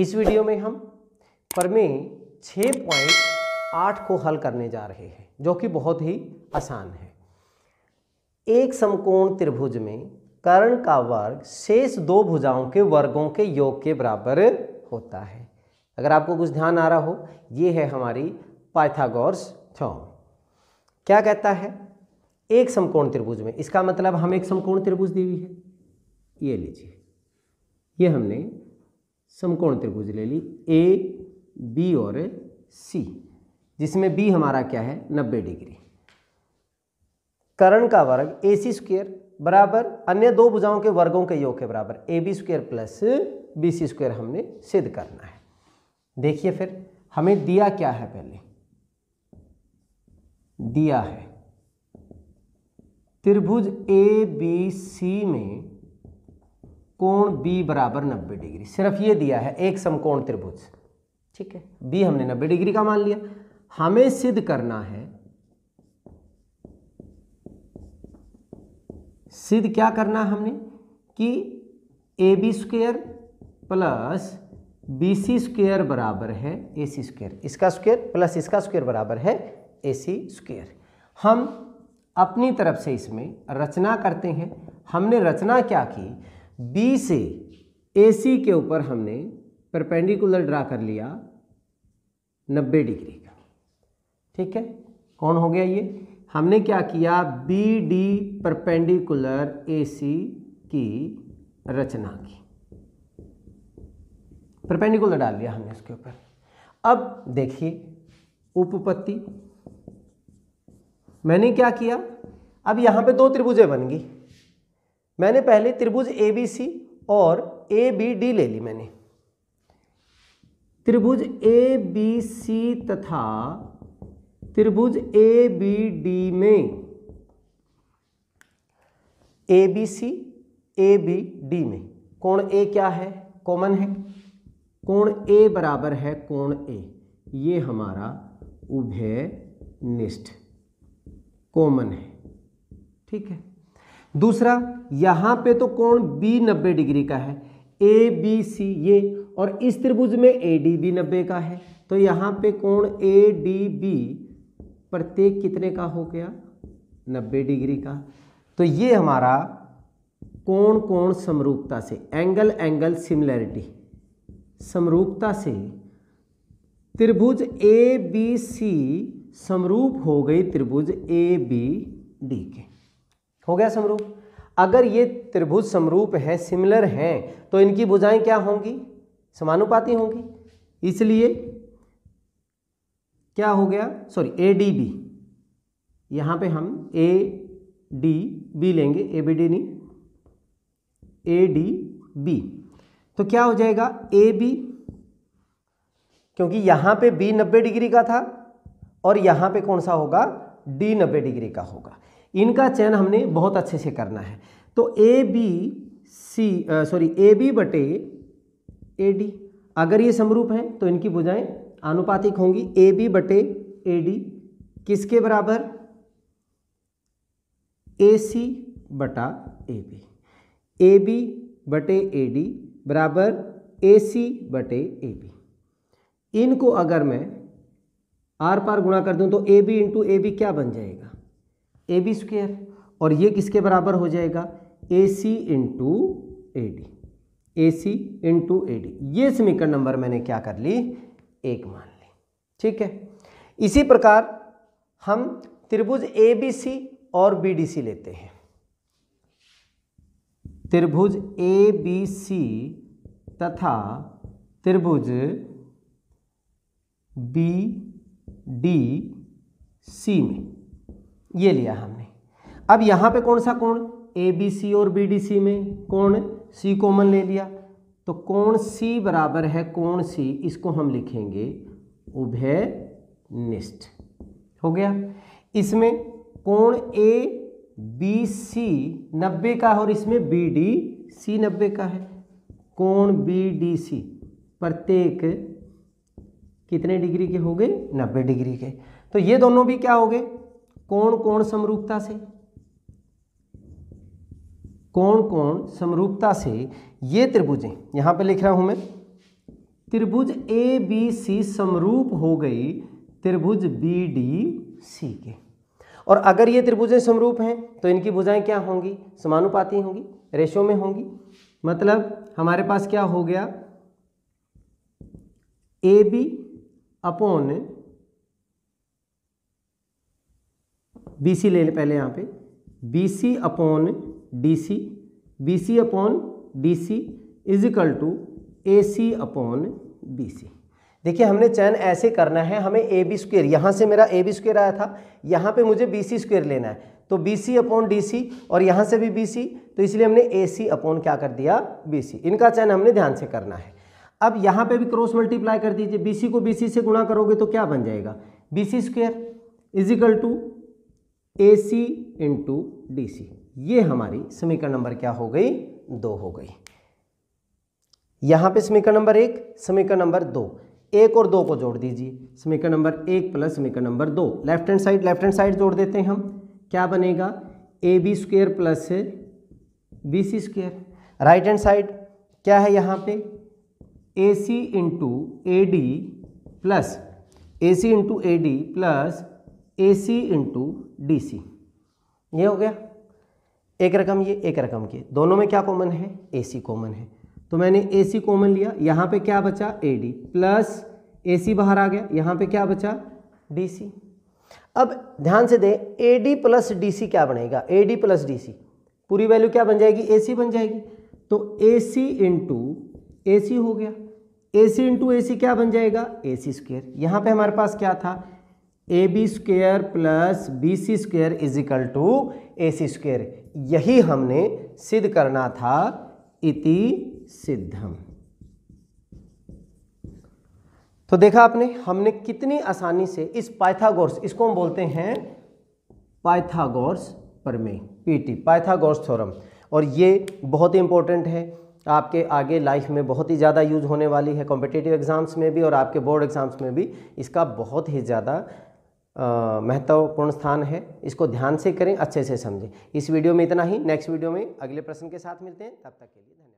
इस वीडियो में हम परमे छः पॉइंट आठ को हल करने जा रहे हैं जो कि बहुत ही आसान है एक समकोण त्रिभुज में कर्ण का वर्ग शेष दो भुजाओं के वर्गों के योग के बराबर होता है अगर आपको कुछ ध्यान आ रहा हो ये है हमारी पाइथागोरस थ्योरम क्या कहता है एक समकोण त्रिभुज में इसका मतलब हम एक समकोण त्रिभुज दी हुई है ये लीजिए ये हमने समकोण त्रिभुज ले ली ए बी और सी जिसमें बी हमारा क्या है 90 डिग्री करण का वर्ग ए सी स्क्वेयर बराबर अन्य दो भुजाओं के वर्गों के योग के बराबर A B square plus B C square हमने सिद्ध करना है देखिए फिर हमें दिया क्या है पहले दिया है त्रिभुज ए बी सी में कोण बी बराबर 90 डिग्री सिर्फ ये दिया है एक समकोण त्रिभुज ठीक है बी हमने 90 डिग्री का मान लिया हमें सिद्ध करना है सिद्ध क्या करना हमने कि A B square plus B C square बराबर है ए सी स्क्वेयर इसका स्क्वेयर प्लस इसका स्क्वेयर बराबर है ए सी स्क्वेयर हम अपनी तरफ से इसमें रचना करते हैं हमने रचना क्या की बी से ए सी के ऊपर हमने परपेंडिकुलर ड्रा कर लिया 90 डिग्री का ठीक है कौन हो गया ये हमने क्या किया B D perpendicular A C की रचना की परपेंडिकुलर डाल लिया हमने उसके ऊपर अब देखिए उपपत्ति मैंने क्या किया अब यहां पे दो त्रिभुजें बन गई मैंने पहले त्रिभुज ए बी सी और ए बी डी ले ली मैंने त्रिभुज ए बी सी तथा त्रिभुज ए बी डी में A B C A B D में कोण ए क्या है कॉमन है कोण ए बराबर है कोण ए ये हमारा उभय निष्ठ कॉमन है ठीक है दूसरा यहाँ पे तो कोण बी नब्बे डिग्री का है ए बी सी ये और इस त्रिभुज में ए डी बी नब्बे का है तो यहाँ पे कोण ए डी बी प्रत्येक कितने का हो गया नब्बे डिग्री का तो ये हमारा कोण कोण समरूपता से एंगल एंगल सिमिलैरिटी समरूपता से त्रिभुज ए बी सी समरूप हो गई त्रिभुज ए बी डी के हो गया समरूप अगर ये त्रिभुज समरूप हैं सिमिलर हैं तो इनकी भुजाएं क्या होंगी समानुपाती होंगी इसलिए क्या हो गया सॉरी ए डी बी यहाँ पे हम ए डी बी लेंगे ए बी डी नहीं ए डी बी तो क्या हो जाएगा ए बी क्योंकि यहाँ पे बी नब्बे डिग्री का था और यहाँ पे कौन सा होगा डी नब्बे डिग्री का होगा इनका चयन हमने बहुत अच्छे से करना है तो A B C sorry A B बटे ए डी अगर ये समरूप हैं तो इनकी बुझाएँ आनुपातिक होंगी ए बी बटे ए डी किसके बराबर ए सी बटा ए बी ए बी बटे ए डी बराबर ए सी बटे ए बी इनको अगर मैं आर पार गुणा कर दूं तो A B into A B क्या बन जाएगा ए बी स्क्वेयर और ये किसके बराबर हो जाएगा A C into A D A C into A D ये समीकरण नंबर मैंने क्या कर ली एक मान ली ठीक है इसी प्रकार हम त्रिभुज ए बी सी और बी डी सी लेते हैं त्रिभुज ए बी सी तथा त्रिभुज बी डी सी में ये लिया हमने अब यहाँ पे कौन सा कोण ए बी सी और बी डी सी में कोण सी कॉमन ले लिया तो कोण सी बराबर है कोण सी इसको हम लिखेंगे उभय निष्ठ हो गया इसमें कोण ए बी सी नब्बे का है और इसमें बी डी सी नब्बे का है कोण बी डी सी प्रत्येक कितने डिग्री के हो गए नब्बे डिग्री के तो ये दोनों भी क्या हो गए कौन कौन समरूपता से कौन कौन समरूपता से ये त्रिभुजें यहां पे लिख रहा हूं मैं त्रिभुज ए बी सी समरूप हो गई त्रिभुज बी डी सी के और अगर ये त्रिभुजें समरूप हैं तो इनकी भुजाएं क्या होंगी समानुपाती होंगी रेशो में होंगी मतलब हमारे पास क्या हो गया A B upon B C ले लें पहले यहाँ पे B C upon D C B C upon D C is equal to A C upon B C देखिए हमने चयन ऐसे करना है हमें ए बी स्क्वेयर यहाँ से मेरा ए बी स्क्वेयर आया था यहाँ पे मुझे बी सी स्क्वेयर लेना है तो B C upon D C और यहाँ से भी बी सी तो इसलिए हमने ए सी अपॉन क्या कर दिया बी सी इनका चयन हमने ध्यान से करना है अब यहाँ पे भी क्रॉस मल्टीप्लाई कर दीजिए बी सी को बी सी से गुणा करोगे तो क्या बन जाएगा B C square is equal to A C into D C ये हमारी समीकरण नंबर क्या हो गई दो हो गई यहाँ पे समीकरण नंबर एक समीकरण नंबर दो एक और दो को जोड़ दीजिए समीकरण नंबर एक प्लस समीकरण नंबर दो left hand side left hand side जोड़ देते हैं हम क्या बनेगा A B square plus B C square right hand side क्या है यहाँ पे A C into A D plus A C into A D plus A C into D C ये हो गया एक रकम ये एक रकम के दोनों में क्या कॉमन है ए सी कॉमन है तो मैंने ए सी कॉमन लिया यहाँ पे क्या बचा ए डी प्लस ए सी बाहर आ गया यहाँ पे क्या बचा डी सी अब ध्यान से दें A D plus D C क्या बनेगा A D plus D C पूरी वैल्यू क्या बन जाएगी ए सी बन जाएगी तो ए सी इंटू ए सी हो गया ए सी इंटू ए सी क्या बन जाएगा ए सी स्क्वेयर यहाँ पर हमारे पास क्या था A B square plus B C square is equal to A C square यही हमने सिद्ध करना था इति सिद्धम तो देखा आपने हमने कितनी आसानी से इस पाइथागोरस इसको हम बोलते हैं पाइथागोरस प्रमेय पीटी पाइथागोरस थ्योरम और ये बहुत ही इंपॉर्टेंट है आपके आगे लाइफ में बहुत ही ज़्यादा यूज होने वाली है कॉम्पिटेटिव एग्ज़ाम्स में भी और आपके बोर्ड एग्ज़ाम्स में भी इसका बहुत ही ज़्यादा महत्वपूर्ण स्थान है इसको ध्यान से करें अच्छे से समझें इस वीडियो में इतना ही नेक्स्ट वीडियो में अगले प्रश्न के साथ मिलते हैं तब तक के लिए धन्यवाद